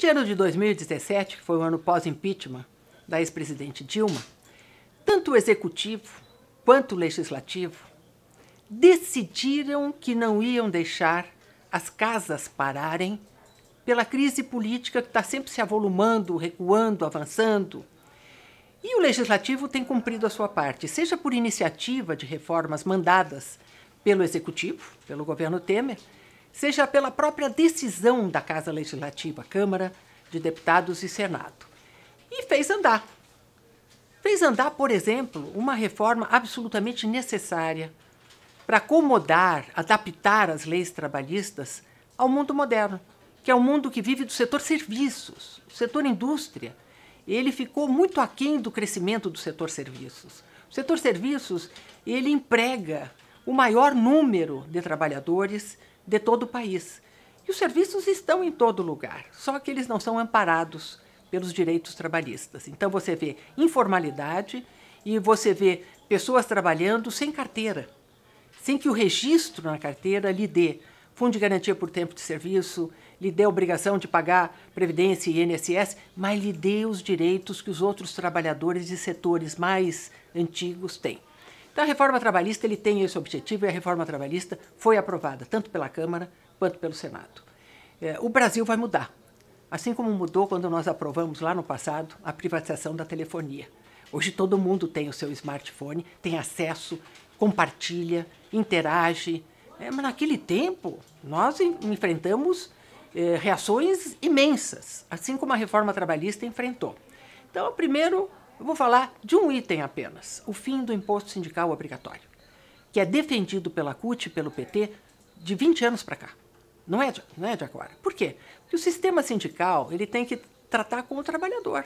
Neste ano de 2017, que foi o ano pós-impeachment da ex-presidente Dilma, tanto o executivo quanto o legislativo decidiram que não iam deixar as casas pararem pela crise política que está sempre se avolumando, recuando, avançando. E o legislativo tem cumprido a sua parte, seja por iniciativa de reformas mandadas pelo executivo, pelo governo Temer, seja pela própria decisão da Casa Legislativa, Câmara de Deputados e Senado. E fez andar. Fez andar, por exemplo, uma reforma absolutamente necessária para acomodar, adaptar as leis trabalhistas ao mundo moderno, que é um mundo que vive do setor serviços, do setor indústria. Ele ficou muito aquém do crescimento do setor serviços. O setor serviços, ele emprega o maior número de trabalhadores de todo o país. E os serviços estão em todo lugar, só que eles não são amparados pelos direitos trabalhistas. Então você vê informalidade e você vê pessoas trabalhando sem carteira, sem que o registro na carteira lhe dê fundo de garantia por tempo de serviço, lhe dê a obrigação de pagar previdência e INSS, mas lhe dê os direitos que os outros trabalhadores de setores mais antigos têm. Então a reforma trabalhista ele tem esse objetivo e a reforma trabalhista foi aprovada tanto pela Câmara quanto pelo Senado. É, o Brasil vai mudar, assim como mudou quando nós aprovamos lá no passado a privatização da telefonia. Hoje todo mundo tem o seu smartphone, tem acesso, compartilha, interage. É, mas naquele tempo nós enfrentamos é, reações imensas, assim como a reforma trabalhista enfrentou. Então, primeiro, eu vou falar de um item apenas, o fim do imposto sindical obrigatório, que é defendido pela CUT e pelo PT de 20 anos para cá. Não é, de, não é de agora. Por quê? Porque o sistema sindical ele tem que tratar com o trabalhador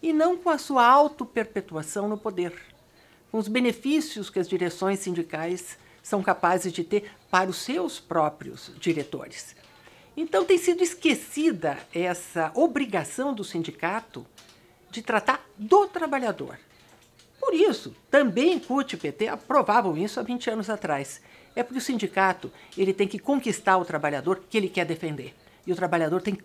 e não com a sua auto-perpetuação no poder, com os benefícios que as direções sindicais são capazes de ter para os seus próprios diretores. Então tem sido esquecida essa obrigação do sindicato de tratar do trabalhador. Por isso, também CUT e PT aprovavam isso há 20 anos atrás. É porque o sindicato ele tem que conquistar o trabalhador que ele quer defender. E o trabalhador tem que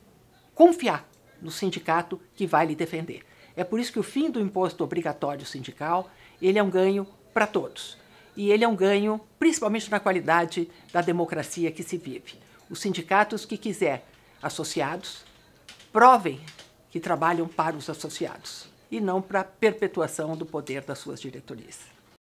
confiar no sindicato que vai lhe defender. É por isso que o fim do imposto obrigatório sindical ele é um ganho para todos. E ele é um ganho principalmente na qualidade da democracia que se vive. Os sindicatos que quiser associados provem que trabalham para os associados e não para a perpetuação do poder das suas diretorias.